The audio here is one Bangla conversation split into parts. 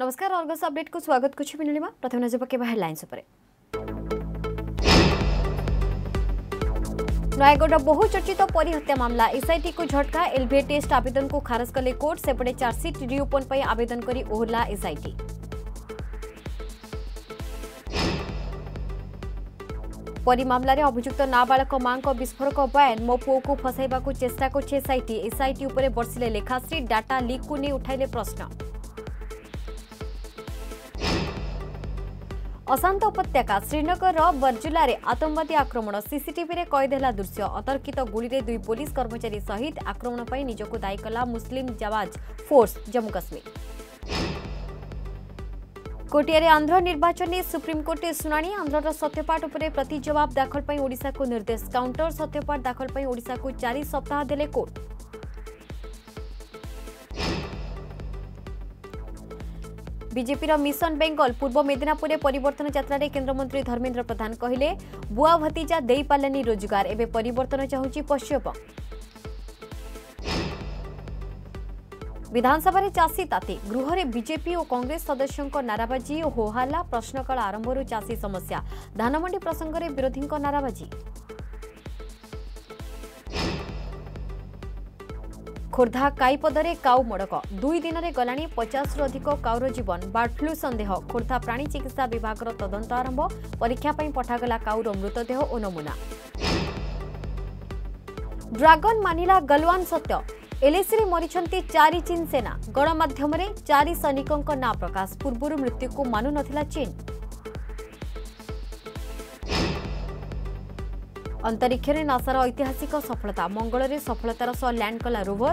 नमस्कार अर्गस अपडेट को स्वागत कुछ भी नीमा प्रथम नजर पकेबा हेडलाइंस ऊपर नयगढ़ बहुचर्चित तो परिहत्या मामला एसआईटी को झटका एलबीए टेस्ट आवेदन को खारज कले कोर्ट सेपटे चार्जसीट रिओपन आवेदन करी ओहला एसआईटी परि मामल्य अभियुक्त नाबाक मास्फोरक बयान मो पो फसै चेष्टा गर्छ एसआई एसआइटी उप बर्षिले लेखाश्री डाटा लिक प्रश्न अशान्त उपत्यका श्रीनगर र बर्जुल आतंकवादी आक्रमण सीसीटीवी सिसटे कैदला दृश्य अतर्कित गुलीले दुई पुलिस कर्मचारी सहित आक्रमण पनि निजको दायी कला मुसलीम जावाज फोर्स जम्मू काश्मीर कोटिया आंध्र निर्वाचन ने सुप्रीमकोर्टे शुणा आंध्र सत्यपाठ प्रति जवाब दाखल ओडा को निर्देश काउंटर सत्यपाठ दाखल ओडा को चार सप्ताह देले कोर्ट विजेपि मिशन बेंगल पूर्व मेदिनापुर परिवर्तन केन्द्रमंत्री धर्मेन्द्र प्रधान कहले बुआ भतीजा दे रोजगार एवं पर चाहिए पश्चिमबंग ବିଧାନସଭାରେ ଚାଷୀ ତାତି ଗୃହରେ ବିଜେପି ଓ କଂଗ୍ରେସ ସଦସ୍ୟଙ୍କ ନାରାବାଜି ଓ ହୋହାଲା ପ୍ରଶ୍ନକାଳ ଆରମ୍ଭରୁ ଚାଷୀ ସମସ୍ୟା ଧାନମଣ୍ଡି ପ୍ରସଙ୍ଗରେ ବିରୋଧୀଙ୍କ ନାରାବାଜି ଖୋର୍ଦ୍ଧା କାଇପଦରେ କାଉ ମଡ଼କ ଦୁଇ ଦିନରେ ଗଲାଣି ପଚାଶରୁ ଅଧିକ କାଉର ଜୀବନ ବାର୍ଡଫ୍ଲୁ ସନ୍ଦେହ ଖୋର୍ଦ୍ଧା ପ୍ରାଣୀ ଚିକିତ୍ସା ବିଭାଗର ତଦନ୍ତ ଆରମ୍ଭ ପରୀକ୍ଷା ପାଇଁ ପଠାଗଲା କାଉର ମୃତଦେହ ଓ ନମୁନା ଡ୍ରାଗନ୍ ମାନିଲା ଗଲୱାନ୍ ସତ୍ୟ ଏଲଏସିରେ ମରିଛନ୍ତି ଚାରି ଚୀନ୍ ସେନା ଗଣମାଧ୍ୟମରେ ଚାରି ସୈନିକଙ୍କ ନାଁ ପ୍ରକାଶ ପୂର୍ବରୁ ମୃତ୍ୟୁକୁ ମାନୁନଥିଲା ଚୀନ୍ ଅନ୍ତରୀକ୍ଷରେ ନାସାର ଐତିହାସିକ ସଫଳତା ମଙ୍ଗଳରେ ସଫଳତାର ସହ ଲ୍ୟାଣ୍ଡ କଲା ରୋଭର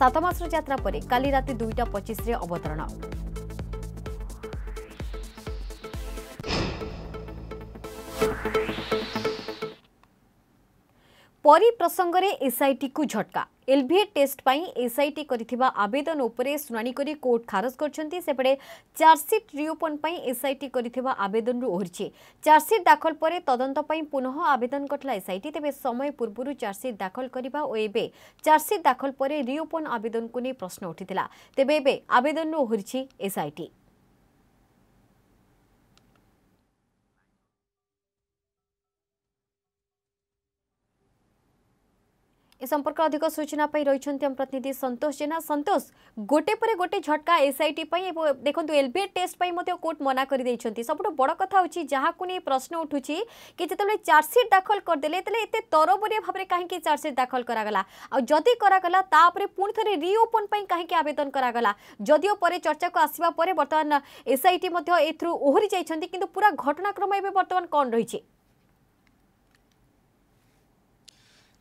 ସାତ ମାସର ଯାତ୍ରା ପରେ କାଲି ରାତି ଦୁଇଟା ପଚିଶରେ ଅବତରଣ পরি প্রসঙ্গে এসআইটি কু ঝটকা এলভিএ টেস্ট পাই এসআইটি করিথিবা আবেদন উপরে শুনানি করে কোর্ট খারজ করছেন সেপটে চার্জসিট রিওপন পাই এসআইটি করিথিবা আবেদন ওহরিছে চার্জসিট দাখল পরে তদন্ত পাই পুনঃ আবেদন করেছিল এসআইটি তেবে সময় পূর্বরু চার্জসিট দাখল করিবা ও এবে চার্জসিট দাখল পরে রিওপন আবেদন নিয়ে প্রশ্ন উঠিলা তেবে এবে আবেদন ওহরিছে এসআইটি এ সম্পর্ক অধিক সূচনা পাই রয়েছেন আম প্রতিনিধি সন্তোষ জেনা সন্তোষ গোটে পরে গোটে ঝটকা এসআইটি পাই দেখুন এলবিএড টেস্ট পাই মধ্যে কোর্ট মনা করে দিয়েছেন সবুঠ বড় কথা হচ্ছে যাহাকু নিয়ে প্রশ্ন উঠুছি কি যেতবে চার্জসিট দাখল করেদেলে তাহলে এতে তরবরিয়া ভাবে কাহিকি চার্জসিট দাখল করাগলা আদি করাগলা তাপরে পুঁ থে রিওপন পাই কাহিকি আবেদন করাগলা যদিও পরে চর্চাকু আসবা পরে বর্তমান এসআইটি মধ্যে এথরু ওহরি যাইছেন কিন্তু পুরা ঘটনাক্রম এবে বর্তমান কণ রয়েছে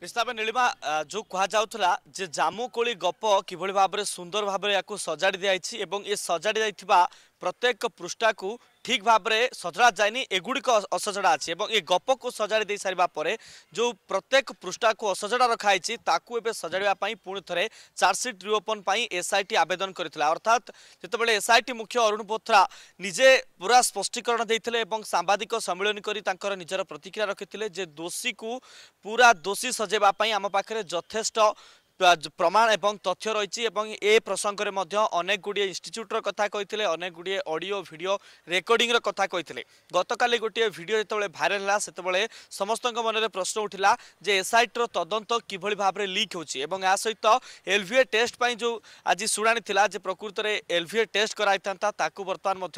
ବିସ୍ତାପ ନୀଳିମା ଯେଉଁ କୁହାଯାଉଥିଲା ଯେ ଜାମୁକୋଳି ଗପ କିଭଳି ଭାବରେ ସୁନ୍ଦର ଭାବରେ ଏହାକୁ ସଜାଡ଼ି ଦିଆଯାଇଛି ଏବଂ ଏ ସଜାଡ଼ି ଯାଇଥିବା ପ୍ରତ୍ୟେକ ପୃଷ୍ଠାକୁ ଠିକ୍ ଭାବରେ ସଜଡ଼ା ଯାଇନି ଏଗୁଡ଼ିକ ଅସଜଡ଼ା ଅଛି ଏବଂ ଏ ଗପକୁ ସଜାଡ଼ି ଦେଇସାରିବା ପରେ ଯେଉଁ ପ୍ରତ୍ୟେକ ପୃଷ୍ଠାକୁ ଅସଜଡ଼ା ରଖାହେଇଛି ତାକୁ ଏବେ ସଜାଡ଼ିବା ପାଇଁ ପୁଣି ଥରେ ଚାର୍ଜସିଟ୍ ରିଓପନ୍ ପାଇଁ ଏସ୍ଆଇଟି ଆବେଦନ କରିଥିଲା ଅର୍ଥାତ୍ ଯେତେବେଳେ ଏସ୍ଆଇଟି ମୁଖ୍ୟ ଅରୁଣ ପୋଥ୍ରା ନିଜେ ପୁରା ସ୍ପଷ୍ଟୀକରଣ ଦେଇଥିଲେ ଏବଂ ସାମ୍ବାଦିକ ସମ୍ମିଳନୀ କରି ତାଙ୍କର ନିଜର ପ୍ରତିକ୍ରିୟା ରଖିଥିଲେ ଯେ ଦୋଷୀକୁ ପୁରା ଦୋଷୀ ସଜାଇବା ପାଇଁ ଆମ ପାଖରେ ଯଥେଷ୍ଟ প্রমাণ এবং তথ্য রয়েছে এবং এ প্রসঙ্গে মধ্য অনেক গুড়িয়ে ইনস্টিচ্যুটর কথা কে অনেক গুড়িয়ে অডিও ভিডিও রেকর্ডিংর কথা কে গতকালি গোটিয়ে ভিডিও যেতবে ভাইরাল হল সেতবে সমস্ত মনে প্রশ্ন উঠিলা যে এসআইটির তদন্ত কিভাবে ভাবে লিক হচ্ছে এবং এর সহিত এলভিএ টেস্ট পাই যে আজ শুনানি লা যে প্রকৃতরে এলভিএ টেস্ট করাই था তাকে বর্তমান মধ্য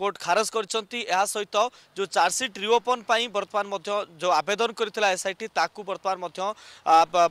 কোর্ট খারজ করছেন এর সহিত যে চার্জসিট রিওপন পাই বর্তমান মধ্য যে আবেদন করেছিল এসআইটি তাকে বর্তমান মধ্য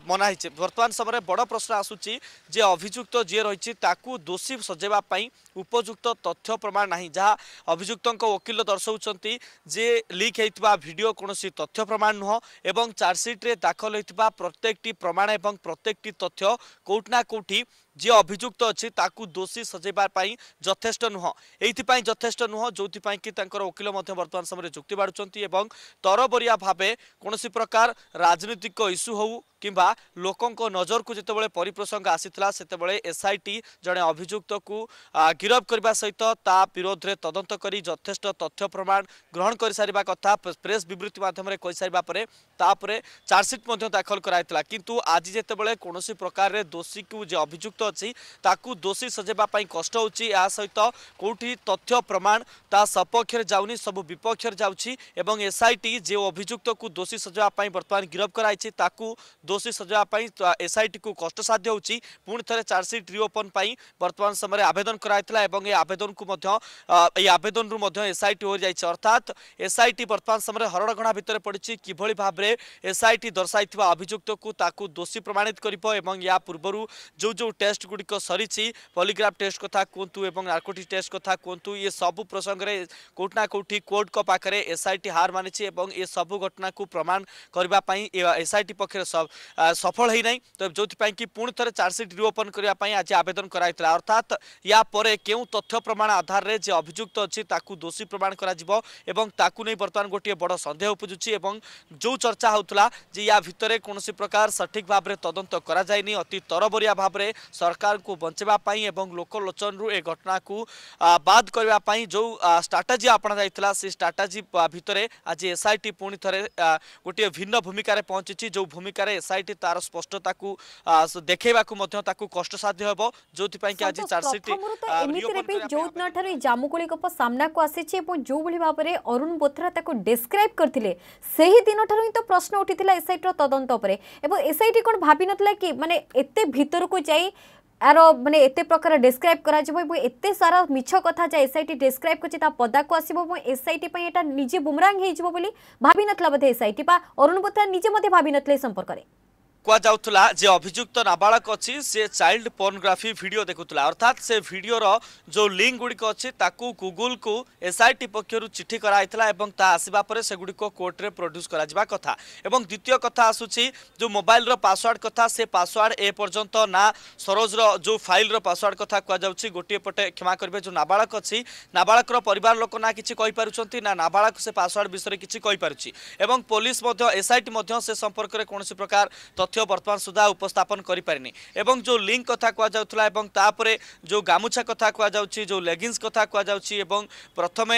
মনা হয়েছে বর্তমান সময় ଉପରେ ବଡ଼ ପ୍ରଶ୍ନ ଆସୁଛି ଯେ ଅଭିଯୁକ୍ତ ଯିଏ ରହିଛି ତାକୁ ଦୋଷୀ ସଜାଇବା ପାଇଁ ଉପଯୁକ୍ତ ତଥ୍ୟ ପ୍ରମାଣ ନାହିଁ ଯାହା ଅଭିଯୁକ୍ତଙ୍କ ଓକିଲ ଦର୍ଶାଉଛନ୍ତି ଯେ ଲିକ୍ ହୋଇଥିବା ଭିଡ଼ିଓ କୌଣସି ତଥ୍ୟ ପ୍ରମାଣ ନୁହଁ ଏବଂ ଚାର୍ଜସିଟ୍ରେ ଦାଖଲ ହୋଇଥିବା ପ୍ରତ୍ୟେକଟି ପ୍ରମାଣ ଏବଂ ପ୍ରତ୍ୟେକଟି ତଥ୍ୟ କେଉଁଠି ନା କେଉଁଠି ଯିଏ ଅଭିଯୁକ୍ତ ଅଛି ତାକୁ ଦୋଷୀ ସଜେଇବା ପାଇଁ ଯଥେଷ୍ଟ ନୁହଁ ଏଇଥିପାଇଁ ଯଥେଷ୍ଟ ନୁହଁ ଯେଉଁଥିପାଇଁ କି ତାଙ୍କର ଓକିଲ ମଧ୍ୟ ବର୍ତ୍ତମାନ ସମୟରେ ଯୁକ୍ତି ବାଢ଼ୁଛନ୍ତି ଏବଂ ତରବରିଆ ଭାବେ କୌଣସି ପ୍ରକାର ରାଜନୈତିକ ଇସ୍ୟୁ ହେଉ କିମ୍ବା ଲୋକଙ୍କ ନଜରକୁ ଯେତେବେଳେ ପରିପ୍ରସଙ୍ଗ ଆସିଥିଲା ସେତେବେଳେ ଏସ୍ଆଇଟି ଜଣେ ଅଭିଯୁକ୍ତକୁ ଗିରଫ କରିବା ସହିତ ତା ବିରୋଧରେ ତଦନ୍ତ କରି ଯଥେଷ୍ଟ ତଥ୍ୟ ପ୍ରମାଣ ଗ୍ରହଣ କରିସାରିବା କଥା ପ୍ରେସ୍ ବିବୃତ୍ତି ମାଧ୍ୟମରେ କହିସାରିବା ପରେ ତାପରେ ଚାର୍ଜସିଟ୍ ମଧ୍ୟ ଦାଖଲ କରାଯାଇଥିଲା କିନ୍ତୁ ଆଜି ଯେତେବେଳେ କୌଣସି ପ୍ରକାରରେ ଦୋଷୀକୁ ଯେ ଅଭିଯୁକ୍ତ তোছি তাকু দোষী সাজেবা পাই কষ্ট হউচি আ সৈত কোটি তথ্য প্রমাণ তা সপক্ষৰ যাওনি সব বিপক্ষৰ যাওচি এবং এসআইটি যে অভিযুক্তক দোষী সাজেবা পাই বৰ্তমান গිරৱ কৰাইছে তাকু দোষী সাজেবা পাই এসআইটিক কষ্ট সাধ্য হউচি পূৰ্ণතර চাৰছি ট্ৰি ওপন পাই বৰ্তমান সময়ৰে আবেদন কৰাইতলা এবং এই আবেদনৰ মদ্য এই আবেদনৰ মদ্য এসআইটি হ'ই যায়ে অৰ্থাৎ এসআইটি বৰ্তমান সময়ৰে হৰড়গণা ভিতৰত পঢ়িছে কিভলি ভাৱৰে এসআইটি দৰসাইতিবা অভিযুক্তক তাকু দোষী প্ৰমাণিত কৰিব এবং ইয়া পূৰ্বৰু যো যো টেস্ট গুড়িক সরিছি পলিগ্রাফ টেস্ট কথা কুহতু এবং নার্কোটিক টেস্ট কথা কুহতু এ সবু প্রসঙ্গে কোটি না কোটি কোর্টক পাখে এসআইটি হার মানিছে এবং এ সবু ঘটনাকে প্রমাণ করা এসআইটি পক্ষের সফল হয়ে না তো যেপাই কি পুঁ থে চার্জসিট রিওপন করা আজ আবেদন করা হয়েছিল অর্থাৎ ইয়াপরে কেউ তথ্য প্রমাণ আধারে যে অভিযুক্ত অছি তাকে দোষী প্রমাণ করা এবং তাকে নিয়ে বর্তমান গোটিয়ে বড় সন্দেহ উপজুছি এবং যে চর্চা হোলা যে ইয়া ভিতরে কোণী প্রকার সঠিক ভাবে তদন্ত করা যায়নি অতি তরবরিয়া ভাবে ସରକାରଙ୍କୁ ବଞ୍ଚାଇବା ପାଇଁ ଏବଂ ଲୋକଲୋଚନରୁ ଏ ଘଟଣାକୁ ବାଦ୍ କରିବା ପାଇଁ ଯେଉଁ ଷ୍ଟ୍ରାଟାଜି ଆପଣାଯାଇଥିଲା ସେ ଷ୍ଟ୍ରାଟାଜି ଭିତରେ ଆଜି ଏସ୍ଆଇଟି ପୁଣି ଥରେ ଗୋଟିଏ ଭିନ୍ନ ଭୂମିକାରେ ପହଞ୍ଚିଛି ଯେଉଁ ଭୂମିକାରେ ଏସ୍ଆଇଟି ତାର ସ୍ପଷ୍ଟତାକୁ ଦେଖେଇବାକୁ ମଧ୍ୟ ତାକୁ କଷ୍ଟସାଧ୍ୟ ହେବ ଯେଉଁଥିପାଇଁ କି ଆଜି ଚାର୍ଜସିଟ୍ ଯେଉଁଦିନ ଠାରୁ ଏଇ ଜାମୁକୋଳି ଗପ ସାମ୍ନାକୁ ଆସିଛି ଏବଂ ଯେଉଁଭଳି ଭାବରେ ଅରୁଣ ବୋଥ୍ରା ତାକୁ ଡେସ୍କ୍ରାଇବ୍ କରିଥିଲେ ସେହି ଦିନଠାରୁ ହିଁ ତ ପ୍ରଶ୍ନ ଉଠିଥିଲା ଏସ୍ଆଇଟିର ତଦନ୍ତ ଉପରେ ଏବଂ ଏସ୍ଆଇଟି କ'ଣ ଭାବିନଥିଲା କି ମାନେ ଏତେ ଭିତରକୁ ଯାଇ यार मैंने एत प्रकार डेस्क्राइब करते सारा मिछ कथा जे एस आई टी डेस्क्राइब कर पदाक आसो एस आई टी यहाँ निजे बुमरांग भाई ना बोधे S I T Arun Bothra निजे भाई ना संपर्क में କୁହାଯାଉଥିଲା ଯେ ଅଭିଯୁକ୍ତ ନାବାଳକ ଅଛି ସେ ଚାଇଲ୍ଡ ପର୍ଣ୍ଣଗ୍ରାଫି ଭିଡ଼ିଓ ଦେଖୁଥିଲା ଅର୍ଥାତ୍ ସେ ଭିଡ଼ିଓର ଯେଉଁ ଲିଙ୍କ ଗୁଡ଼ିକ ଅଛି ତାକୁ ଗୁଗୁଲକୁ ଏସ୍ଆଇଟି ପକ୍ଷରୁ ଚିଠି କରାଯାଇଥିଲା ଏବଂ ତାହା ଆସିବା ପରେ ସେଗୁଡ଼ିକ କୋର୍ଟରେ ପ୍ରଡ୍ୟୁସ୍ କରାଯିବା କଥା ଏବଂ ଦ୍ୱିତୀୟ କଥା ଆସୁଛି ଯେଉଁ ମୋବାଇଲର ପାସୱାର୍ଡ଼ କଥା ସେ ପାସୱାର୍ଡ଼ ଏପର୍ଯ୍ୟନ୍ତ ନା ସରୋଜର ଯେଉଁ ଫାଇଲର ପାସୱାର୍ଡ଼ କଥା କୁହାଯାଉଛି ଗୋଟିଏ ପଟେ କ୍ଷମା କରିବେ ଯେଉଁ ନାବାଳକ ଅଛି ନାବାଳକର ପରିବାର ଲୋକ ନା କିଛି କହିପାରୁଛନ୍ତି ନା ନାବାଳକ ସେ ପାସୱାର୍ଡ଼ ବିଷୟରେ କିଛି କହିପାରୁଛି ଏବଂ ପୋଲିସ ମଧ୍ୟ ଏସ୍ଆଇଟି ମଧ୍ୟ ସେ ସମ୍ପର୍କରେ କୌଣସି ପ୍ରକାର ତଥ୍ୟ ତଥ୍ୟ ବର୍ତ୍ତମାନ ସୁଦ୍ଧା ଉପସ୍ଥାପନ କରିପାରିନି ଏବଂ ଯେଉଁ ଲିଙ୍କ କଥା କୁହାଯାଉଥିଲା ଏବଂ ତାପରେ ଯେଉଁ ଗାମୁଛା କଥା କୁହାଯାଉଛି ଯେଉଁ ଲେଗିନ୍ସ କଥା କୁହାଯାଉଛି ଏବଂ ପ୍ରଥମେ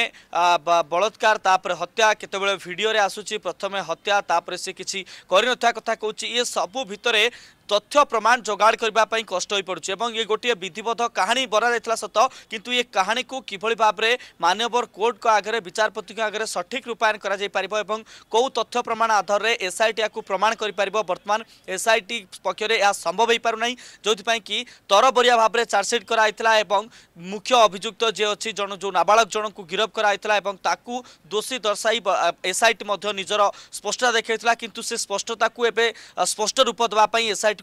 ବଳତ୍କାର ତାପରେ ହତ୍ୟା କେତେବେଳେ ଭିଡ଼ିଓରେ ଆସୁଛି ପ୍ରଥମେ ହତ୍ୟା ତାପରେ ସେ କିଛି କରିନଥିବା କଥା କହୁଛି ଇଏ ସବୁ ଭିତରେ তথ্য প্রমাণ যোগাড় করা কষ্ট হয়ে পড়ছে এবং ইয়ে গোটিয়ে বিধিবদ্ধ কাহিনী বরা সত কিন্তু এ কাহিনী কিভাবে ভাবে মানবর কোর্ট আগে বিচারপতি আগে সঠিক রূপায়ণ করা যাইপার এবং কেউ তথ্য প্রমাণ আধারে এসআইটি আকু প্রমাণ করে পার বর্তমান এসআইটি পক্ষে এ সম্ভব হয়ে পু না যেপা কি তরবরিয়া ভাবে চার্জসিট করা এবং মুখ্য অভিযুক্ত যে অছি জন যে নাবাড়ক জনক গিরফ করা এবং তাকু দোষী দর্শাই এসআইটি মধ্য নিজের স্পষ্টতা দেখাইলা কিন্তু সে স্পষ্টতা এবে স্পষ্ট রূপ দেওয়া এসআইটি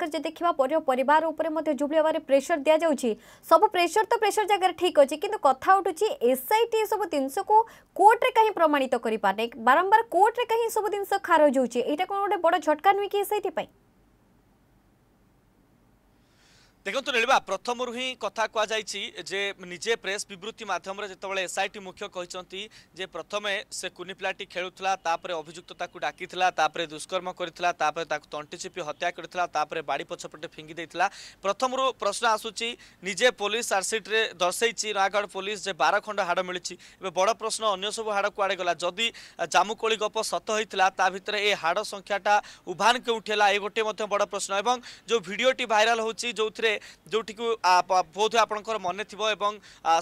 ଖାସ୍ କରି ଯଦି ଦେଖିବା ପରିବାର ଉପରେ ମଧ୍ୟ ଯୁଭଳି ହେବାରେ ପ୍ରେସର ଦିଆଯାଉଛି ସବୁ ପ୍ରେସର ତ ପ୍ରେସର ଜାଗାରେ ଠିକ୍ ଅଛି କିନ୍ତୁ କଥା ଉଠୁଛି ଏସ୍ଆଇଟି ଏସବୁ ଜିନିଷକୁ କୋର୍ଟରେ କାହିଁ ପ୍ରମାଣିତ କରିପାରୁନି ବାରମ୍ବାର କୋର୍ଟରେ କାହିଁ ଏସବୁ ଜିନିଷ ଖାରଜ ହେଉଛି ଏଇଟା କ'ଣ ଗୋଟେ ବଡ଼ ଝଟକା ନୁହେଁ କି ଏସ୍ଆଇଟି ପାଇଁ দেখুন নীলিমা প্রথমরু হি কথা কুযাই যে নিজে প্রেস বিবৃতি মাধ্যমে যেতবে এসআইটি মুখ্য কিন্তু যে প্রথমে সে কুনি পিলাটি খেলুলা তাপরে অভিযুক্ত তাকে ডাকি তাপরে দুষ্কর্ম করে তাপরে তাকে তন্টি চিপি হত্যা করে তাপরে বাড়ি পছপটে ফিঙ্গি দিয়েছিল প্রথমরু প্রশ্ন আসুচি নিজে পুলিশ চার্জসিট্রে দর্শাইছি নয়গড় পুলিশ যে বার খণ্ড হাড় মিছি এবে বড় প্রশ্ন অন্য সব হাড় কুয়াড়ে গলা যদি জামুকোলি গপ সত হয়েছিল তা ভিতরে এই হাড় সংখ্যাটা উভান কেউঠি হল এই গোটে বড় প্রশ্ন এবং যে ভিডিওটি ভাইরাল হচ্ছে যে ରେ ଯେଉଁଠିକୁ ବୋଧ ଆପଣଙ୍କର ମନେ ଥିବ ଏବଂ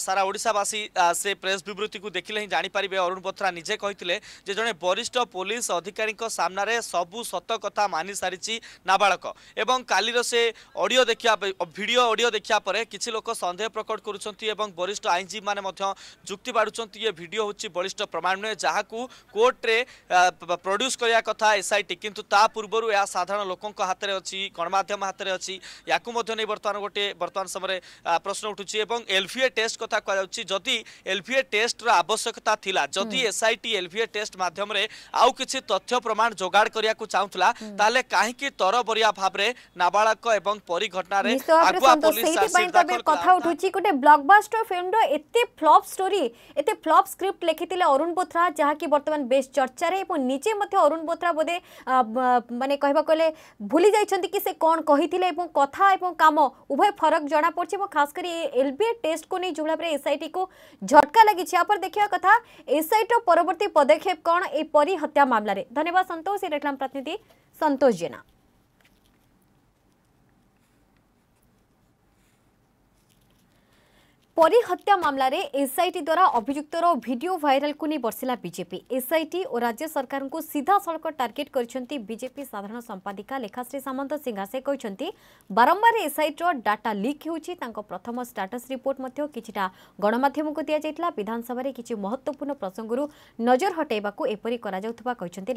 ସାରା ଓଡ଼ିଶାବାସୀ ସେ ପ୍ରେସ୍ ବିବୃତ୍ତିକୁ ଦେଖିଲେ ହିଁ ଜାଣିପାରିବେ ଅରୁଣ ବତ୍ରା ନିଜେ କହିଥିଲେ ଯେ ଜଣେ ବରିଷ୍ଠ ପୋଲିସ ଅଧିକାରୀଙ୍କ ସାମ୍ନାରେ ସବୁ ସତ କଥା ମାନି ସାରିଛି ନାବାଳକ ଏବଂ କାଲିର ସେ ଅଡ଼ିଓ ଦେଖିବା ଭିଡ଼ିଓ ଅଡ଼ିଓ ଦେଖିବା ପରେ କିଛି ଲୋକ ସନ୍ଦେହ ପ୍ରକଟ କରୁଛନ୍ତି ଏବଂ ବରିଷ୍ଠ ଆଇନଜୀବୀମାନେ ମଧ୍ୟ ଯୁକ୍ତି ବାଢ଼ୁଛନ୍ତି ଏ ଭିଡ଼ିଓ ହେଉଛି ବରିଷ୍ଠ ପ୍ରମାଣ ନୁହେଁ ଯାହାକୁ କୋର୍ଟରେ ପ୍ରଡ୍ୟୁସ୍ କରିବା କଥା ଏସ୍ଆଇଟି କିନ୍ତୁ ତା ପୂର୍ବରୁ ଏହା ସାଧାରଣ ଲୋକଙ୍କ ହାତରେ ଅଛି ଗଣମାଧ୍ୟମ ହାତରେ ଅଛି ୟାକୁ ମଧ୍ୟ ନେଇ বর্তমান গোটিয়ে বর্তমান সময় প্রশ্ন উঠুছি এবং এলফিএ টেস্ট কথা কুযাচ্ছে যদি এলফিএ টেস্টর আবশ্যকতা লা যদি এসআইটি এলফিএ টেস্ট মাধ্যমে আউ কিছু তথ্য প্রমাণ যোগাড় করা চাহুলা তাহলে কাহিকি তরবরিয়া ভাবে নাবাড়ক এবং পরিঘটনার আগুয়া পুলিশ চার্জশিট দাখল কথা উঠুছি গোটে ব্লকবাস্টর ফিল্মর এতে ফ্লপ স্টোরি এতে ফ্লপ স্ক্রিপ্ট লেখিলে অরুণ বোথরা যা কি বর্তমান বেশ চর্চার এবং নিজে মধ্যে অরুণ বোথরা বোধে মানে কহবাক গেলে ভুলি যাই কি সে কণ কহিলে এবং কথা এবং কাম उभय फरक जना जनापड़ी और खास कर एलबीए टेस्ट को नहीं जो भाव में एसआईटी को झटका लगी देखा कथा एसआईटी परवर्त पदक्षेप कौन परी हत्या मामलें धन्यवाद संतोष रेखलाम प्रतिनिधि संतोष जेना পরী হত্যা মামলায় এসআইটি দ্বারা অভিযুক্তর ভিডিও ভাইরালকু নিয়ে বর্ষিলা বিজেপি এসআইটি ও রাজ্য সরকার সিধাসলখ টার্গেট করেছেন বিজেপি সাধারণ সম্পাদিকা লেখাশ্রী সামন্ত সিংহা সে কিন্তু বারম্বার এসআইটির ডাটা লিক হচ্ছে তাঁর প্রথম স্টাটস রিপোর্ট কিছুটা গণমাধ্যমক দিয়াই বিধানসভার কিছু মহত্বপূর্ণ প্রসঙ্গর নজর হটাইবা এপরি করা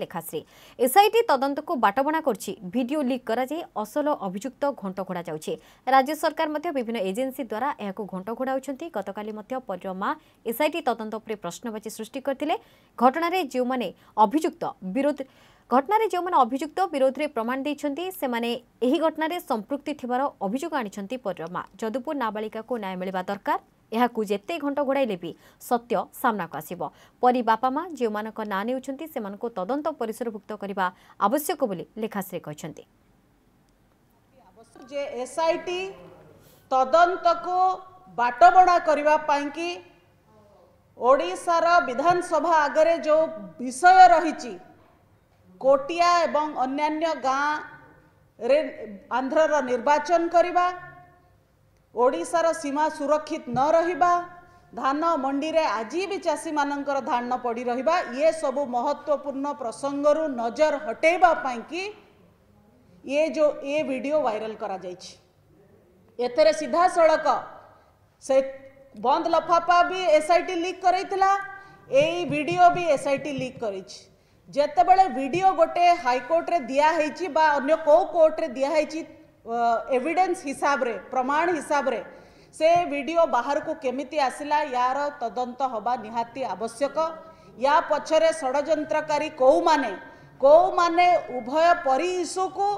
লেখাশ্রী এসআইটি তদন্তক বাটবণা করছে ভিডিও লিক করা অসল অভিযুক্ত ঘণ্ট ঘোড়া যাচ্ছে রাজ্য সরকার বিভিন্ন এজেন্সি দ্বারা এখন ঘণ্ট ঘোড়াউছেন କହିଛନ୍ତି ଗତକାଲି ମଧ୍ୟ ପରିମା ଏସ୍ଆଇଟି ତଦନ୍ତ ଉପରେ ପ୍ରଶ୍ନବାଚୀ ସୃଷ୍ଟି କରିଥିଲେ ଘଟଣାରେ ଯେଉଁମାନେ ଅଭିଯୁକ୍ତ ବିରୋଧ ଘଟଣାରେ ଯେଉଁମାନେ ଅଭିଯୁକ୍ତ ବିରୋଧରେ ପ୍ରମାଣ ଦେଇଛନ୍ତି ସେମାନେ ଏହି ଘଟଣାରେ ସମ୍ପୃକ୍ତି ଥିବାର ଅଭିଯୋଗ ଆଣିଛନ୍ତି ପରିମା ଯଦୁପୁର ନାବାଳିକାକୁ ନ୍ୟାୟ ମିଳିବା ଦରକାର ଏହାକୁ ଯେତେ ଘଣ୍ଟ ଘୋଡ଼ାଇଲେ ବି ସତ୍ୟ ସାମ୍ନାକୁ ଆସିବ ପରି ବାପା ମା' ଯେଉଁମାନଙ୍କ ନାଁ ନେଉଛନ୍ତି ସେମାନଙ୍କୁ ତଦନ୍ତ ପରିସରଭୁକ୍ତ କରିବା ଆବଶ୍ୟକ ବୋଲି ଲେଖାଶ୍ରୀ କହିଛନ୍ତି ବାଟବଣା କରିବା ପାଇଁକି ଓଡ଼ିଶାର ବିଧାନସଭା ଆଗରେ ଯେଉଁ ବିଷୟ ରହିଛି କୋଟିଆ ଏବଂ ଅନ୍ୟାନ୍ୟ ଗାଁରେ ଆନ୍ଧ୍ରର ନିର୍ବାଚନ କରିବା ଓଡ଼ିଶାର ସୀମା ସୁରକ୍ଷିତ ନ ରହିବା ଧାନ ମଣ୍ଡିରେ ଆଜି ବି ଚାଷୀମାନଙ୍କର ଧାନ ପଡ଼ି ରହିବା ଇଏ ସବୁ ମହତ୍ତ୍ୱପୂର୍ଣ୍ଣ ପ୍ରସଙ୍ଗରୁ ନଜର ହଟେଇବା ପାଇଁକି ଇଏ ଯେଉଁ ଏ ଭିଡ଼ିଓ ଭାଇରାଲ୍ କରାଯାଇଛି ଏଥିରେ ସିଧାସଳଖ से बंद लफाफा भी एसआईटी लीक कराइला यही भिडियो भी एसआईटी लीक कर ଯେତେବେଳେ ଭିଡ଼ିଓ ଗୋଟେ ହାଇକୋର୍ଟରେ ଦିଆହେଇଛି ବା ଅନ୍ୟ କେଉଁ କୋର୍ଟରେ ଦିଆହେଇଛି ଏଭିଡେନ୍ସ ହିସାବରେ ପ୍ରମାଣ ହିସାବରେ ସେ ଭିଡ଼ିଓ ବାହାରକୁ କେମିତି ଆସିଲା ୟାର ତଦନ୍ତ ହେବା ନିହାତି ଆବଶ୍ୟକ ୟା ପଛରେ ଷଡ଼ଯନ୍ତ୍ରକାରୀ କେଉଁମାନେ କେଉଁମାନେ ଉଭୟ ପରି ଇସ୍ୟୁକୁ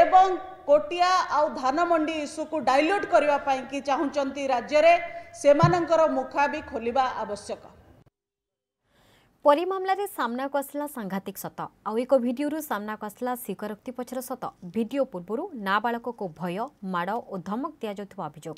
ଏବଂ କୋଟିଆ ଆଉ ଧାନମଣ୍ଡି ଇସ୍ୟୁକୁ ଡାଇଲ୍ୟୁଟ୍ କରିବା ପାଇଁ କି ଚାହୁଁଛନ୍ତି ରାଜ୍ୟରେ ସେମାନଙ୍କର ମୁଖା ବି ଖୋଲିବା ଆବଶ୍ୟକ ପରୀ ମାମଲାରେ ସାମ୍ନାକୁ ଆସିଲା ସାଂଘାତିକ ସତ ଆଉ ଏକ ଭିଡିଓରୁ ସାମ୍ନାକୁ ଆସିଲା ସ୍ୱୀକାରୋକ୍ତି ପଛର ସତ ଭିଡିଓ ପୂର୍ବରୁ ନାବାଳକକୁ ଭୟ ମାଡ଼ ଓ ଧମକ ଦିଆଯାଉଥିବା ଅଭିଯୋଗ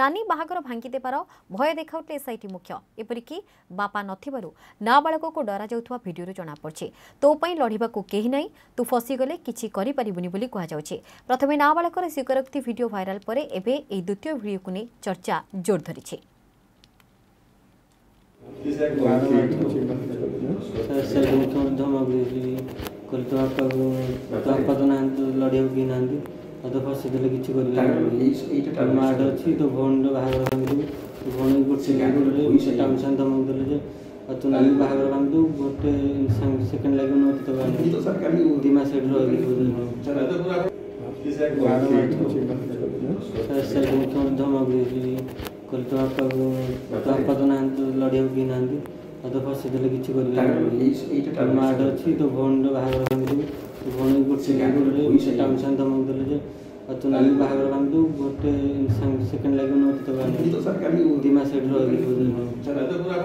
ନାନୀ ବାହାଘର ଭାଙ୍ଗିଦେବାର ଭୟ ଦେଖାଉଥିଲେ ଏସ୍ଆଇଟି ମୁଖ୍ୟ ଏପରିକି ବାପା ନଥିବାରୁ ନାବାଳକକୁ ଡରାଯାଉଥିବା ଭିଡିଓରୁ ଜଣାପଡ଼ିଛି ତୋ ପାଇଁ ଲଢ଼ିବାକୁ କେହି ନାହିଁ ତୁ ଫସିଗଲେ କିଛି କରିପାରିବୁନି ବୋଲି କୁହାଯାଉଛି ପ୍ରଥମେ ନାବାଳକର ସ୍ୱୀକାରୋକ୍ତି ଭିଡିଓ ଭାଇରାଲ ପରେ ଏବେ ଏହି ଦ୍ୱିତୀୟ ଭିଡିଓକୁ ନେଇ ଚର୍ଚ୍ଚା ଜୋର ଧରିଛି ସାର୍ ସାର୍ ବହୁତ ଧମକ ଦେଉଛନ୍ତି କହିଲେ ତୋ ବାପାକୁ ତୋ ବାପା ତ ନାହାନ୍ତି ଲଢ଼ିବାକୁ କେହି ନାହାନ୍ତି ଆଉ ତ ଫସି ଦେଲେ କିଛି କରିପାରିବନି ମାଡ଼ ଅଛି ତୋ ଭଉଣୀର ବାହାଘର ଭାଙ୍ଗିଦେବୁ ତୋ ଭଉଣୀ ଗୋଟେ ଗୋଟେ ଟାଉନ୍ ସାଙ୍ଗେ ଧମକ ଦେଲେ ଯେ ଆଉ ତୋ ନାନୀ ବାହାଘର ଭାଙ୍ଗିଦେବୁ ଗୋଟେ ସେକେଣ୍ଡ ଲାଗିବ ନୁହଁ ତୋ ବାହାଘର ଦୁଇ ମାସ ଏଠି ରହିଲି ସାର୍ ବହୁତ ଧମକ ଦେଉଛନ୍ତି କହିଲେ ତୋ ବାପାକୁ ତୋ ବାପା ତ ନାହାନ୍ତି ଲଢ଼ିବାକୁ କେହି ନାହାନ୍ତି ମୋତେ ପଇସା ଦେଲେ କିଛି କରିପାରିବିନି ମାଡ଼ ଅଛି ତୋ ଭଉଣୀର ବାହାଘର ଭାଙ୍ଗିଦେବି ଭଉଣୀ ଗୋଟେ ଟାଉନ୍ ସାଙ୍ଗେ ଧମକ ଦେଲେ ଯେ ଆଉ ତୁ ନାଲି ବାହାଘର ଭାଙ୍ଗିଦେବୁ ଗୋଟେ ସେକେଣ୍ଡ ଲାଗିବ ମୋତେ ତ ଦି ମାସ ଏଠି ରହିଲି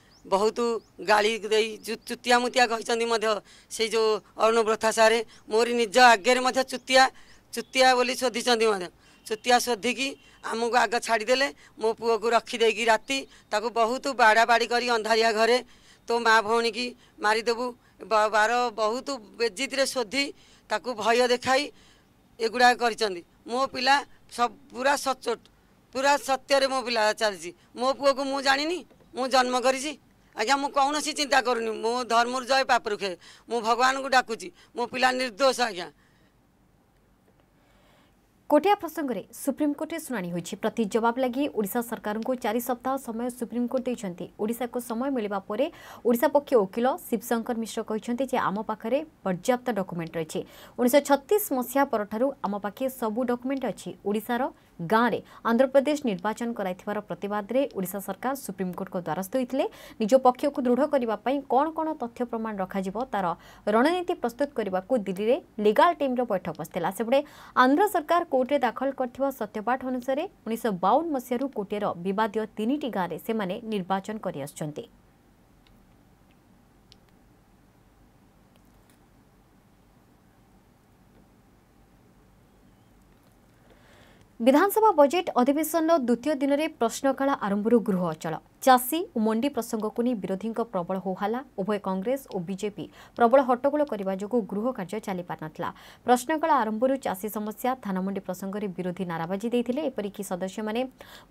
ବହୁତ ଗାଳି ଦେଇ ଚୁତିଆ ମୁତିଆ କହିଛନ୍ତି ମଧ୍ୟ ସେଇ ଯେଉଁ ଅରୁଣବ୍ରଥା ସାରେ ମୋରି ନିଜ ଆଗରେ ମଧ୍ୟ ଚୁତିଆ ଚୁତିଆ ବୋଲି ଶୋଧିଛନ୍ତି ମଧ୍ୟ ଚୁତିଆ ଶୋଧିକି ଆମକୁ ଆଗ ଛାଡ଼ିଦେଲେ ମୋ ପୁଅକୁ ରଖିଦେଇକି ରାତି ତାକୁ ବହୁତ ବାଡ଼ାବାଡ଼ି କରି ଅନ୍ଧାରିଆ ଘରେ ତୋ ମାଆ ଭଉଣୀକି ମାରିଦେବୁ ବାର ବହୁତ ବେଜିତରେ ଶୋଧି ତାକୁ ଭୟ ଦେଖାଇ ଏଗୁଡ଼ାକ କରିଛନ୍ତି ମୋ ପିଲା ପୁରା ସଚୋଟ ପୁରା ସତ୍ୟରେ ମୋ ପିଲା ଚାଲିଛି ମୋ ପୁଅକୁ ମୁଁ ଜାଣିନି ମୁଁ ଜନ୍ମ କରିଛି ଆଜ୍ଞା ମୁଁ କୌଣସି ଚିନ୍ତା କରୁନି ମୁଁ ଧର୍ମରୁ ଜୟ ପାପରୁ ଖେ ମୁଁ ଭଗବାନଙ୍କୁ ଡାକୁଛି ମୋ ପିଲା ନିର୍ଦ୍ଦୋଷ ଆଜ୍ଞା କୋଟିଆ ପ୍ରସଙ୍ଗରେ ସୁପ୍ରିମକୋର୍ଟରେ ଶୁଣାଣି ହୋଇଛି ପ୍ରତି ଜବାବ ଲାଗି ଓଡ଼ିଶା ସରକାରଙ୍କୁ ଚାରି ସପ୍ତାହ ସମୟ ସୁପ୍ରିମକୋର୍ଟ ଦେଇଛନ୍ତି ଓଡ଼ିଶାକୁ ସମୟ ମିଳିବା ପରେ ଓଡ଼ିଶା ପକ୍ଷ ଓକିଲ ଶିବଶଙ୍କର ମିଶ୍ର କହିଛନ୍ତି ଯେ ଆମ ପାଖରେ ପର୍ଯ୍ୟାପ୍ତ ଡକୁମେଣ୍ଟ ରହିଛି ଉଣେଇଶହ ଛତିଶ ମସିହା ପରଠାରୁ ଆମ ପାଖରେ ସବୁ ଡକୁମେଣ୍ଟ ଅଛି ଓଡ଼ିଶାର ଗାଁରେ ଆନ୍ଧ୍ରପ୍ରଦେଶ ନିର୍ବାଚନ କରାଇଥିବାର ପ୍ରତିବାଦରେ ଓଡ଼ିଶା ସରକାର ସୁପ୍ରିମକୋର୍ଟଙ୍କ ଦ୍ୱାରସ୍ଥ ହୋଇଥିଲେ ନିଜ ପକ୍ଷକୁ ଦୃଢ଼ କରିବା ପାଇଁ କ'ଣ କ'ଣ ତଥ୍ୟ ପ୍ରମାଣ ରଖାଯିବ ତାର ରଣନୀତି ପ୍ରସ୍ତୁତ କରିବାକୁ ଦିଲ୍ଲୀରେ ଲିଗାଲ୍ ଟିମ୍ର ବୈଠକ ବସିଥିଲା ସେପଟେ ଆନ୍ଧ୍ର ସରକାର କୋର୍ଟରେ ଦାଖଲ କରିଥିବା ସତ୍ୟପାଠ ଅନୁସାରେ ଉଣେଇଶହ ବାଉନ ମସିହାରୁ କୋଟିଏର ବିବାଦୀୟ ତିନିଟି ଗାଁରେ ସେମାନେ ନିର୍ବାଚନ କରିଆସୁଛନ୍ତି ବିଧାନସଭା ବଜେଟ୍ ଅଧିବେଶନର ଦ୍ୱିତୀୟ ଦିନରେ ପ୍ରଶ୍ନକାଳ ଆରମ୍ଭରୁ ଗୃହ ଅଚଳ ଚାଷୀ ଓ ମଣ୍ଡି ପ୍ରସଙ୍ଗକୁ ନେଇ ବିରୋଧୀଙ୍କ ପ୍ରବଳ ହୋହାଲା ଉଭୟ କଂଗ୍ରେସ ଓ ବିଜେପି ପ୍ରବଳ ହଟ୍ଟଗୋଳ କରିବା ଯୋଗୁଁ ଗୃହ କାର୍ଯ୍ୟ ଚାଲିପାରିନଥିଲା ପ୍ରଶ୍ନକାଳ ଆରମ୍ଭରୁ ଚାଷୀ ସମସ୍ୟା ଧାନମଣ୍ଡି ପ୍ରସଙ୍ଗରେ ବିରୋଧୀ ନାରାବାଜି ଦେଇଥିଲେ ଏପରିକି ସଦସ୍ୟମାନେ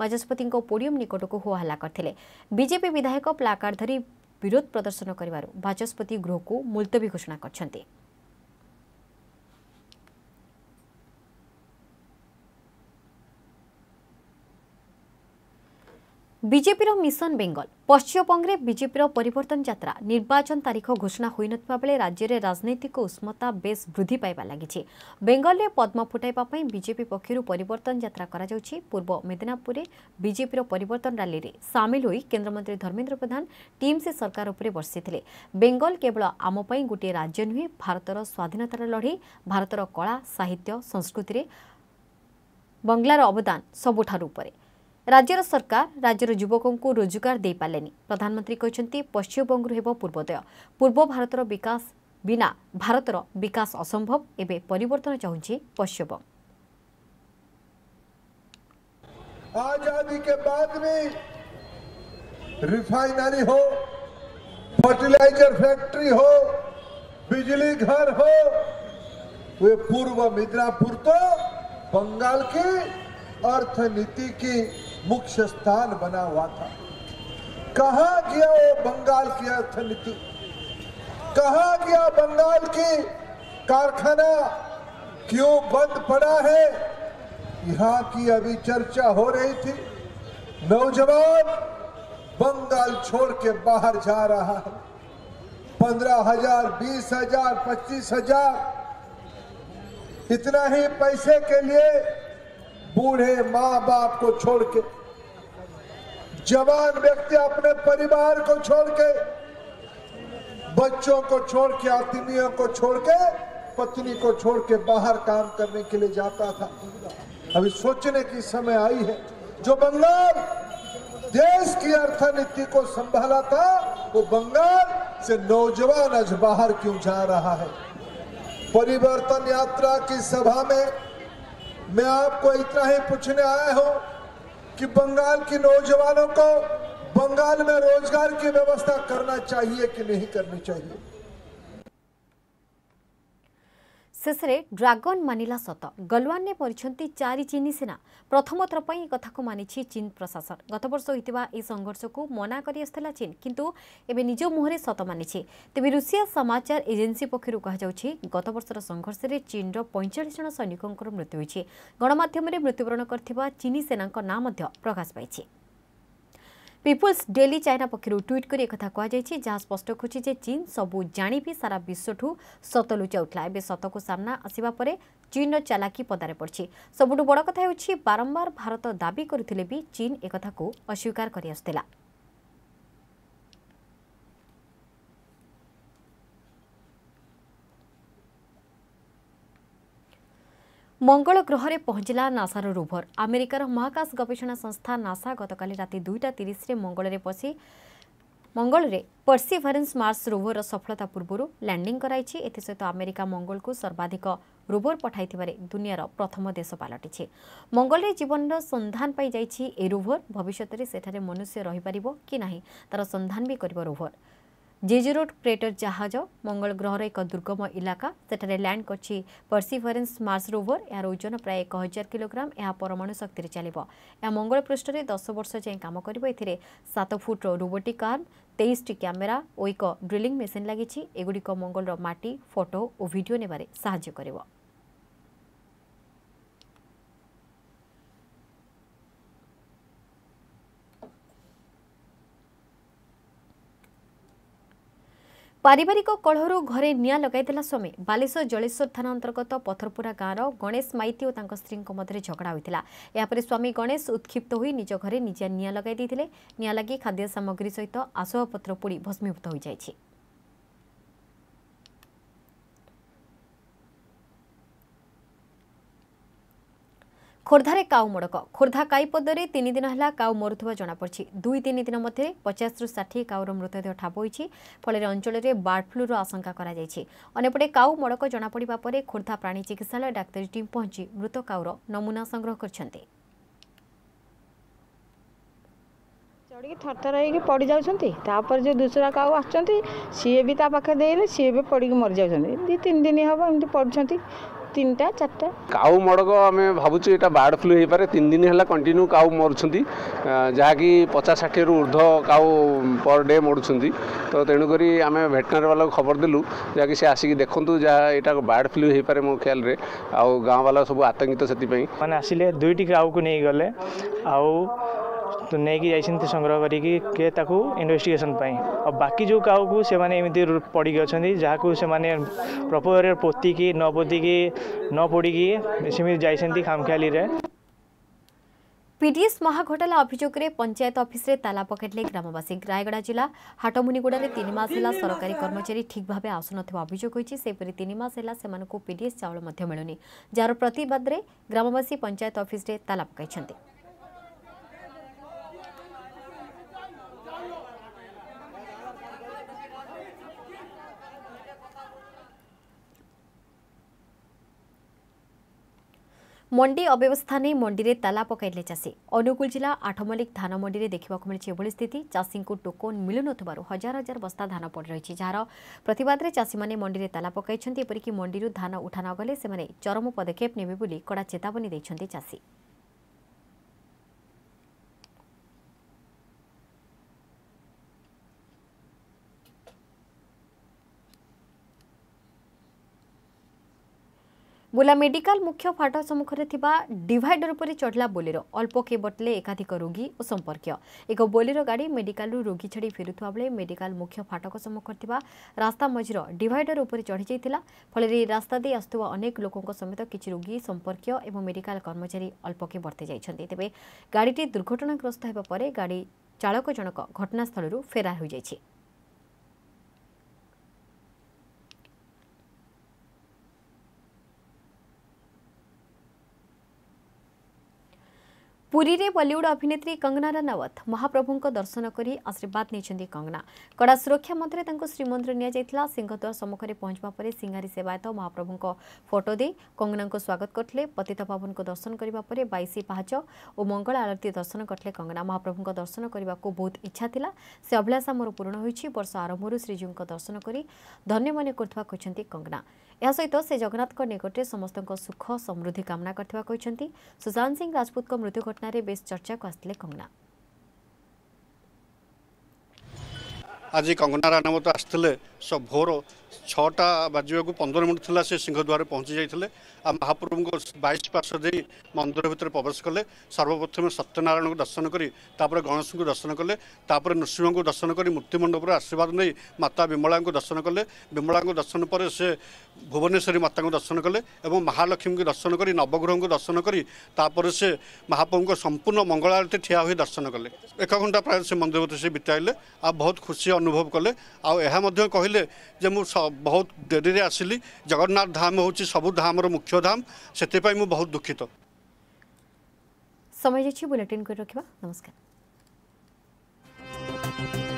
ବାଚସ୍ପତିଙ୍କ ପୋଡିୟମ୍ ନିକଟକୁ ହୋହାଲ୍ଲା କରିଥିଲେ ବିଜେପି ବିଧାୟକ ପ୍ଲାକାର୍ଡ ଧରି ବିରୋଧ ପ୍ରଦର୍ଶନ କରିବାରୁ ବାଚସ୍ପତି ଗୃହକୁ ମୁଲତବୀ ଘୋଷଣା କରିଛନ୍ତି বিজেপির মিশন বেঙ্গল পশ্চিমবঙ্গে বিজেপির পরিবর্তন যাত্রা নির্বাচন তারিখ ঘোষণা হয়ে নথিবাবেলে রাজ্যের রাজনৈতিক উষ্মতা বেশ বৃদ্ধি পাইবা লাগিছে বেঙ্গলে পদ্ম ফুটাইবা বিজেপি পক্ষ পরিবর্তন যাত্রা করা যাচ্ছে পূর্ব মেদিনীপুরে বিজেপির পরিবর্তন রালিরে সামিল হয়ে কেন্দ্রমন্ত্রী ধর্মেন্দ্র প্রধান টিএমসি সরকার উপরে বর্ষিলে বেঙ্গল কেবল আমপাই গোটিয়ে রাজ্য নুহে ভারতর স্বাধীনতার লড়াই ভারতর কলা সাহিত্য সংস্কৃতি বঙ্গলার অবদান সবুঠার উপরে राज्य सरकार राज्यर युवक रोजगार दे पारे प्रधानमंत्री कहते पश्चिम पश्चिमबंग पूर्वोदय पूर्व भारत विकास बिना भारत विकास असंभव एवं पर आजादी के बाद में रिफाइनरी हो फर्टिलाइजर फैक्ट्री हो बिजली घर हो वे पूर्व मिद्रापुर तो बंगाल की अर्थनीति की मुख्य स्थान बना हुआ था कहा गया वो बंगाल की अर्थनीति कहा गया बंगाल की कारखाना क्यों बंद पड़ा है यहाँ की अभी चर्चा हो रही थी नौजवान बंगाल छोड़ के बाहर जा रहा है पंद्रह हजार बीस हजार पच्चीस हजार इतना ही पैसे के लिए बूढ़े माँ बाप को छोड़ के जवान व्यक्ति अपने परिवार को छोड़ के बच्चों को छोड़ के आदमियों को छोड़ के पत्नी को छोड़ के बाहर काम करने के लिए जाता था अभी सोचने की समय आई है जो बंगाल देश की अर्थनीति को संभाला था वो बंगाल से नौजवान आज बाहर क्यों जा रहा है परिवर्तन यात्रा की सभा में मैं आपको इतना ही पूछने आया हूं कि बंगाल के नौजवानों को बंगाल में रोजगार की व्यवस्था करना चाहिए कि नहीं करनी चाहिए ଶେଷରେ ଡ୍ରାଗନ୍ ମାନିଲା ସତ ଗଲୱାନ୍ରେ ପରିଛନ୍ତି ଚାରି ଚିନି ସେନା ପ୍ରଥମଥର ପାଇଁ ଏ କଥାକୁ ମାନିଛି ଚୀନ୍ ପ୍ରଶାସନ ଗତବର୍ଷ ହୋଇଥିବା ଏହି ସଂଘର୍ଷକୁ ମନା କରିଆସିଥିଲା ଚୀନ୍ କିନ୍ତୁ ଏବେ ନିଜ ମୁହଁରେ ସତ ମାନିଛି ତେବେ ରୁଷିଆ ସମାଚାର ଏଜେନ୍ସି ପକ୍ଷରୁ କୁହାଯାଉଛି ଗତବର୍ଷର ସଂଘର୍ଷରେ ଚୀନ୍ର ପଇଁଚାଳିଶ ଜଣ ସୈନିକଙ୍କର ମୃତ୍ୟୁ ହୋଇଛି ଗଣମାଧ୍ୟମରେ ମୃତ୍ୟୁବରଣ କରିଥିବା ଚିନି ସେନାଙ୍କ ନାଁ ମଧ୍ୟ ପ୍ରକାଶ ପାଇଛି পিপুলস ডেলি চাଇନା ପକ୍ଷରୁ ଟ୍ୱିଟ୍ କରି ଏକଥା କୁହାଯାଇଛି ଯାହା ସ୍ପଷ୍ଟ କରୁଛି ଯେ ଚୀନ୍ ସବୁ ଜାଣିବି ସାରା ବିଶ୍ୱଠୁ ସତ ଲୁଚାଉଥିଲା ଏବେ ସତକୁ ସାମ୍ନା ଆସିବା ପରେ ଚୀନ୍ର ଚାଲାକି ପଦାରେ ପଡ଼ିଛି ସବୁଠୁ ବଡ଼ କଥା ହେଉଛି ବାରମ୍ବାର ଭାରତ ଦାବି କରୁଥିଲେ ବି ଚୀନ୍ ଏକଥାକୁ ଅସ୍ୱୀକାର କରିଆସୁଥିଲା ମଙ୍ଗଳ ଗ୍ରହରେ ପହଞ୍ଚିଲା ନାସାର ରୋଭର ଆମେରିକାର ମହାକାଶ ଗବେଷଣା ସଂସ୍ଥା ନାସା ଗତକାଲି ରାତି ଦୁଇଟା ତିରିଶରେ ମଙ୍ଗଳରେ ପଶି ମଙ୍ଗଳରେ ପର୍ସିଭରେନ୍ସ ମାର୍ସ ରୋଭରର ସଫଳତା ପୂର୍ବରୁ ଲ୍ୟାଣ୍ଡିଂ କରାଇଛି ଏଥିସହିତ ଆମେରିକା ମଙ୍ଗଳକୁ ସର୍ବାଧିକ ରୋଭର ପଠାଇଥିବାରେ ଦୁନିଆର ପ୍ରଥମ ଦେଶ ପାଲଟିଛି ମଙ୍ଗଳରେ ଜୀବନର ସନ୍ଧାନ ପାଇଯାଇଛି ଏ ରୋଭର ଭବିଷ୍ୟତରେ ସେଠାରେ ମନୁଷ୍ୟ ରହିପାରିବ କି ନାହିଁ ତା'ର ସନ୍ଧାନ ବି କରିବ ରୋଭର ଜେଜେ ରୋଡ୍ କ୍ରେଟର ଜାହାଜ ମଙ୍ଗଳ ଗ୍ରହର ଏକ ଦୁର୍ଗମ ଇଲାକା ସେଠାରେ ଲ୍ୟାଣ୍ଡ କରିଛି ପର୍ସିଭରେନ୍ସ ମାର୍ସ ରୋଭର ଏହାର ଓଜନ ପ୍ରାୟ ଏକ ହଜାର କିଲୋଗ୍ରାମ ଏହା ପରମାଣୁ ଶକ୍ତିରେ ଚାଲିବ ଏହା ମଙ୍ଗଳ ପୃଷ୍ଠରେ ଦଶ ବର୍ଷ ଯାଏଁ କାମ କରିବ ଏଥିରେ ସାତ ଫୁଟର ରୋବୋଟିକ୍ ଆର୍ମ ତେଇଶଟି କ୍ୟାମେରା ଓ ଏକ ଡ୍ରିଲିଂ ମେସିନ୍ ଲାଗିଛି ଏଗୁଡ଼ିକ ମଙ୍ଗଳର ମାଟି ଫଟୋ ଓ ଭିଡ଼ିଓ ନେବାରେ ସାହାଯ୍ୟ କରିବ ପାରିବାରିକ କଳହରୁ ଘରେ ନିଆଁ ଲଗାଇଦେଲା ସମୟ ବାଲେଶ୍ୱର ଜଳେଶ୍ୱର ଥାନା ଅନ୍ତର୍ଗତ ପଥରପୁରା ଗାଁର ଗଣେଶ ମାଇତି ଓ ତାଙ୍କ ସ୍ତ୍ରୀଙ୍କ ମଧ୍ୟରେ ଝଗଡ଼ା ହୋଇଥିଲା ଏହାପରେ ସ୍ୱାମୀ ଗଣେଶ ଉତ୍କ୍ଷିପ୍ତ ହୋଇ ନିଜ ଘରେ ନିଜେ ନିଆଁ ଲଗାଇ ଦେଇଥିଲେ ନିଆଁ ଲାଗି ଖାଦ୍ୟ ସାମଗ୍ରୀ ସହିତ ଆସବାବପତ୍ର ପୋଡ଼ି ଭସ୍ମୀଭୂତ ହୋଇଯାଇଛି খোর্ধার কাউ মোড়ক খোর্ধা কাই পদরে তিন দিন হল কাউ মরুথা জনাপড়ি দুই তিন দিন মধ্যে পচাশ রু ষাঠিয়ে কাউর মৃতদেহ ঠাপ হয়েছে ফলের অঞ্চলের বার্ড ফ্লুর আশঙ্কা করা যাইছে অন্যপটে কাউ মোড়ক জনাপড়া পরে খোর্ধা প্রাণী চিকিৎসালয় ডাক্তারী টিম পৌঁছি মৃত কাউর নমুনা সংগ্রহ করছেন ଚଢ଼ିକି ଥରଥର ହେଇକି ପଡ଼ିଯାଉଛନ୍ତି ତାପରେ ଯେଉଁ ଦୁଶରା କାଉ ଆସୁଛନ୍ତି ସିଏ ବି ତା ପାଖରେ ଦେଇଲେ ସିଏ ବି ପଡ଼ିକି ମରିଯାଉଛନ୍ତି ଦୁଇ ତିନି ଦିନ ହେବ ଏମିତି ପଡ଼ୁଛନ୍ତି তিনটা চারটা কাউ মড়ক আমি ভাবুছি এটা বার্ড ফ্লু হইপারে তিন দিন হল কন্টিনিউ কাউ মরুছন্তি যাহাকি পচাশ ষাঠিয়ে ঊর্ধ্ব কাউ পর ডে মরুছন্তি তো তেণুকরি আমি ভেটেনারি বালা খবর দেলু যাহাকি সে আসিকি দেখন্তু যাহা এটা বার্ড ফ্লু হইপারে মো খেয়ালরে আউ গাঁ বালা সবু আতঙ্কিত সেপাই মানে আসলে দুইটি কাউকে নিয়ে গলে আউ ନେଇକି ଯାଇଛନ୍ତି ସଂଗ୍ରହ କରିକି କିଏ ତାକୁ ଇନଭେଷ୍ଟିଗେସନ୍ ପାଇଁ ଆଉ ବାକି ଯେଉଁ କାହାକୁ ସେମାନେ ଏମିତି ପଡ଼ିକି ଅଛନ୍ତି ଯାହାକୁ ସେମାନେ ପ୍ରପରରେ ପୋତିକି ନ ପୋତିକି ନ ପୋଡ଼ିକି ସେମିତି ଯାଇଛନ୍ତି ଖାମଖିଆଲିରେ ପିଡିଏସ୍ ମହାଘୋଟାଲା ଅଭିଯୋଗରେ ପଞ୍ଚାୟତ ଅଫିସରେ ତାଲା ପକାଇଲେ ଗ୍ରାମବାସୀ ରାୟଗଡ଼ା ଜିଲ୍ଲା ହାଟମୁନିଗୁଡ଼ାରେ ତିନି ମାସ ହେଲା ସରକାରୀ କର୍ମଚାରୀ ଠିକ୍ ଭାବେ ଆସୁନଥିବା ଅଭିଯୋଗ ହୋଇଛି ସେହିପରି ତିନି ମାସ ହେଲା ସେମାନଙ୍କୁ ପିଡିଏସ୍ ଚାଉଳ ମଧ୍ୟ ମିଳୁନି ଯାହାର ପ୍ରତିବାଦରେ ଗ୍ରାମବାସୀ ପଞ୍ଚାୟତ ଅଫିସରେ ତାଲା ପକାଇଛନ୍ତି ମଣ୍ଡି ଅବ୍ୟବସ୍ଥା ନେଇ ମଣ୍ଡିରେ ତାଲା ପକାଇଲେ ଚାଷୀ ଅନୁଗୁଳ ଜିଲ୍ଲା ଆଠମଲ୍ଲିକ ଧାନ ମଣ୍ଡିରେ ଦେଖିବାକୁ ମିଳିଛି ଏଭଳି ସ୍ଥିତି ଚାଷୀଙ୍କୁ ଟୋକନ ମିଳୁନଥିବାରୁ ହଜାର ହଜାର ବସ୍ତା ଧାନ ପଡ଼ି ରହିଛି ଯାହାର ପ୍ରତିବାଦରେ ଚାଷୀମାନେ ମଣ୍ଡିରେ ତାଲା ପକାଇଛନ୍ତି ଏପରିକି ମଣ୍ଡିରୁ ଧାନ ଉଠା ନଗଲେ ସେମାନେ ଚରମ ପଦକ୍ଷେପ ନେବେ ବୋଲି କଡ଼ା ଚେତାବନୀ ଦେଇଛନ୍ତି ଚାଷୀ ओला मेडिकल मुख्य फाटक सम्मुखे ठाउँ डिभैडर उप चढला बोली र अल्कै बतेले एकाधिक रोगी सम्पर्कीय एक बोलीर गाडी मेडिकल रोगी छड़ी छाडि फेर्ेडिकल मुख्य फाटक सम्मुख रास्तामझर डिभैडर उप चढिजाइला फल रास्था आसुवा अनेक लोक समेत रोगी सम्पर्कीय मेडिकल कर्मचारी अल्पकै बर्ति गाडी दुर्घटनाग्रस्तै गाडी चालक जनक घटनास्थल फेरा हुन्छ ପୁରୀରେ ବଲିଉଡ୍ ଅଭିନେତ୍ରୀ କଙ୍ଗନା ରାନାୱତ ମହାପ୍ରଭୁଙ୍କ ଦର୍ଶନ କରି ଆଶୀର୍ବାଦ ନେଇଛନ୍ତି କଙ୍ଗନା କଡ଼ା ସୁରକ୍ଷା ମଧ୍ୟରେ ତାଙ୍କୁ ଶ୍ରୀମନ୍ଦିର ନିଆଯାଇଥିଲା ସିଂହଦ୍ୱାର ସମ୍ମୁଖରେ ପହଞ୍ଚିବା ପରେ ସିଂହାରୀ ସେବାୟତ ମହାପ୍ରଭୁଙ୍କ ଫଟୋ ଦେଇ କଙ୍ଗନାଙ୍କୁ ସ୍ୱାଗତ କରିଥିଲେ ପତିତପାବନଙ୍କୁ ଦର୍ଶନ କରିବା ପରେ ବାଇଶି ପାହାଚ ଓ ମଙ୍ଗଳ ଆଳତୀ ଦର୍ଶନ କରିଥିଲେ କଙ୍ଗନା ମହାପ୍ରଭୁଙ୍କ ଦର୍ଶନ କରିବାକୁ ବହୁତ ଇଚ୍ଛା ଥିଲା ସେ ଅଭିଳାଷା ମୋର ପୂରଣ ହୋଇଛି ବର୍ଷ ଆରମ୍ଭରୁ ଶ୍ରୀଜୀଉଙ୍କ ଦର୍ଶନ କରି ଧନ୍ୟମନେ କରୁଥିବା କହିଛନ୍ତି କଙ୍ଗନା ଏହା ସହିତ ସେ ଜଗନ୍ନାଥଙ୍କ ନିକଟରେ ସମସ୍ତଙ୍କ ସୁଖ ସମୃଦ୍ଧି କାମନା କରିଥିବା କହିଛନ୍ତି ସୁଶାନ୍ତ ସିଂ ରାଜପୁତଙ୍କ ମୃତ୍ୟୁ ଘଟଣାରେ ବେଶ୍ ଚର୍ଚ୍ଚାକୁ ଆସିଥିଲେ କଙ୍ଗନା ଆଜି କଙ୍ଗନା ରାନାବତ ଆସିଥିଲେ ଭୋର ଛଅଟା ବାଜିବାକୁ ପନ୍ଦର ମିନିଟ୍ ଥିଲା ସେ ସିଂହଦ୍ୱାରରେ ପହଞ୍ଚି ଯାଇଥିଲେ ମହାପ୍ରଭୁଙ୍କ ବାଇଶ ପାର୍ଶ୍ୱ ଦେଇ ମନ୍ଦିର ଭିତରେ ପ୍ରବେଶ କଲେ ସର୍ବପ୍ରଥମେ ସତ୍ୟନାରାୟଣଙ୍କୁ ଦର୍ଶନ କରି ତାପରେ ଗଣେଶଙ୍କୁ ଦର୍ଶନ କଲେ ତାପରେ ନୃସିଂହଙ୍କୁ ଦର୍ଶନ କରି ମୂର୍ତ୍ତି ମଣ୍ଡପରେ ଆଶୀର୍ବାଦ ନେଇ ମାତା ବିମଳାଙ୍କୁ ଦର୍ଶନ କଲେ ବିମଳାଙ୍କୁ ଦର୍ଶନ ପରେ ସେ ଭୁବନେଶ୍ୱରୀ ମାତାଙ୍କୁ ଦର୍ଶନ କଲେ ଏବଂ ମହାଲକ୍ଷ୍ମୀଙ୍କୁ ଦର୍ଶନ କରି ନବଗ୍ରହଙ୍କୁ ଦର୍ଶନ କରି ତାପରେ ସେ ମହାପ୍ରଭୁଙ୍କ ସମ୍ପୂର୍ଣ୍ଣ ମଙ୍ଗଳ ଆଳତୀ ଠିଆ ହୋଇ ଦର୍ଶନ କଲେ ଏକ ଘଣ୍ଟା ପ୍ରାୟ ସେ ମନ୍ଦିର ଭିତରେ ସେ ବିତାଇଲେ ଆଉ ବହୁତ ଖୁସି ଅନୁଭବ କଲେ ଆଉ ଏହା ମଧ୍ୟ କହିଲେ ଯେ ମୁଁ ବହୁତ ଡେରିରେ ଆସିଲି ଜଗନ୍ନାଥ ଧାମ ହେଉଛି ସବୁ ଧାମର ମୁଖ୍ୟ अक्षधाम से बहुत दुखित समय बुलेटिन को रखा नमस्कार